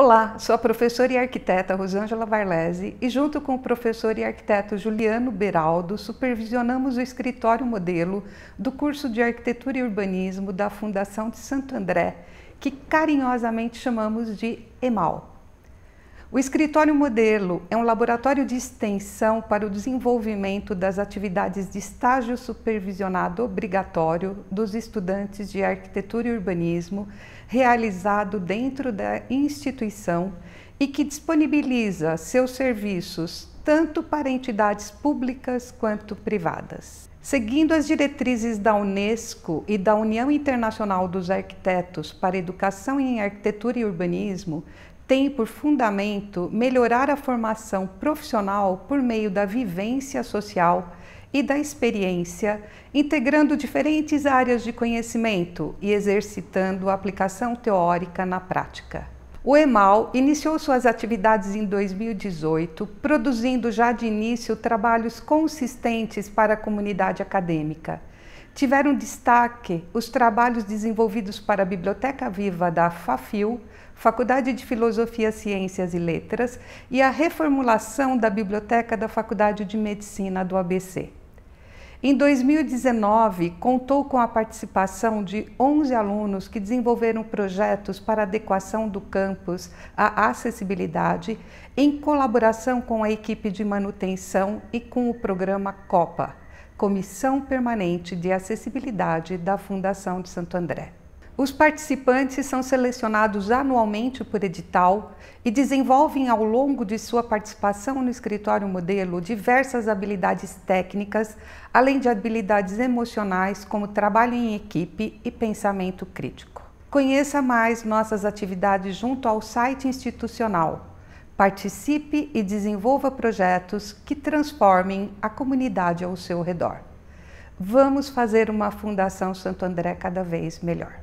Olá, sou a professora e arquiteta Rosângela Varlese e junto com o professor e arquiteto Juliano Beraldo supervisionamos o escritório modelo do curso de Arquitetura e Urbanismo da Fundação de Santo André, que carinhosamente chamamos de EMAL. O escritório modelo é um laboratório de extensão para o desenvolvimento das atividades de estágio supervisionado obrigatório dos estudantes de arquitetura e urbanismo, realizado dentro da instituição e que disponibiliza seus serviços tanto para entidades públicas quanto privadas. Seguindo as diretrizes da Unesco e da União Internacional dos Arquitetos para Educação em Arquitetura e Urbanismo, tem por fundamento melhorar a formação profissional por meio da vivência social e da experiência, integrando diferentes áreas de conhecimento e exercitando a aplicação teórica na prática. O EMAL iniciou suas atividades em 2018, produzindo já de início trabalhos consistentes para a comunidade acadêmica Tiveram destaque os trabalhos desenvolvidos para a Biblioteca Viva da FAFIL, Faculdade de Filosofia, Ciências e Letras, e a reformulação da Biblioteca da Faculdade de Medicina do ABC. Em 2019, contou com a participação de 11 alunos que desenvolveram projetos para adequação do campus à acessibilidade, em colaboração com a equipe de manutenção e com o programa COPA. Comissão Permanente de Acessibilidade da Fundação de Santo André. Os participantes são selecionados anualmente por edital e desenvolvem ao longo de sua participação no escritório modelo diversas habilidades técnicas, além de habilidades emocionais como trabalho em equipe e pensamento crítico. Conheça mais nossas atividades junto ao site institucional Participe e desenvolva projetos que transformem a comunidade ao seu redor. Vamos fazer uma Fundação Santo André cada vez melhor.